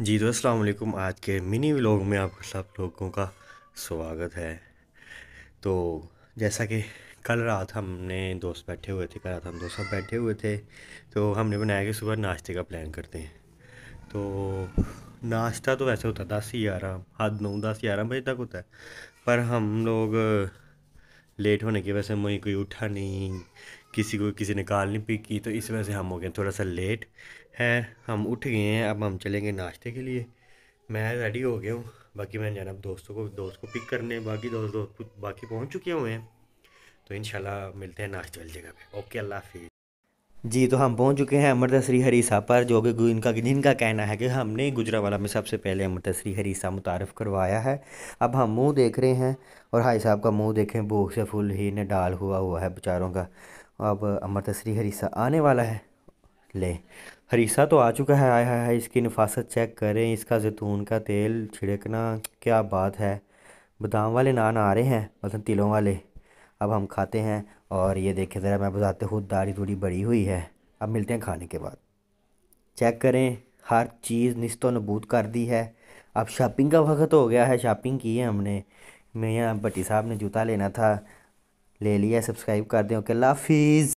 जी तो अस्सलाम वालेकुम आज के मिनी व्लॉग में आप सब लोगों का स्वागत है तो जैसा कि कल रात हमने दोस्त बैठे हुए थे कल रात हम दोस्त सब बैठे हुए थे तो हमने बनाया कि सुबह नाश्ते का प्लान करते हैं तो नाश्ता तो वैसे होता है दस ग्यारह हद नौ दस ग्यारह बजे तक होता है पर हम लोग लेट होने की वजह से मुझे कोई उठा नहीं किसी को किसी ने कॉल नहीं पिक की तो इस वजह से हम हो गए थोड़ा सा लेट है हम उठ गए हैं अब हम चलेंगे नाश्ते के लिए मैं रेडी हो गया हूँ बाकी मैंने जाना दोस्तों को दोस्त को पिक करने बाकी दोस्त दोस्त बाकी पहुँच चुके हुए हैं तो इन मिलते हैं नाश्ते वाली जगह पर ओके अल्लाह हाफि जी तो हम पहुंच चुके हैं अमृत श्री हरीसा पर जो कि इनका जिनका कहना है कि हमने गुजरावाला में सबसे पहले अमृत श्री हरीसा मुतारफ़ करवाया है अब हम मुंह देख रहे हैं और हाई साहब का मुंह देखें भूख से फुल ही ने डाल हुआ हुआ है बेचारों का अब श्री हरीसा आने वाला है ले हरीसा तो आ चुका है आया है इसकी नफासत चेक करें इसका जैतून का तेल छिड़कना क्या बात है बादाम वाले नान आ रहे हैं मतलब तिलों वाले अब हम खाते हैं और ये देखें ज़रा मैं बताते हूँ दाढ़ी थोड़ी बड़ी हुई है अब मिलते हैं खाने के बाद चेक करें हर चीज़ नस्तो नबूद कर दी है अब शॉपिंग का वक्त हो गया है शॉपिंग की है हमने मैं यहाँ भट्टी साहब ने जूता लेना था ले लिया सब्सक्राइब कर दें ओके हाफिज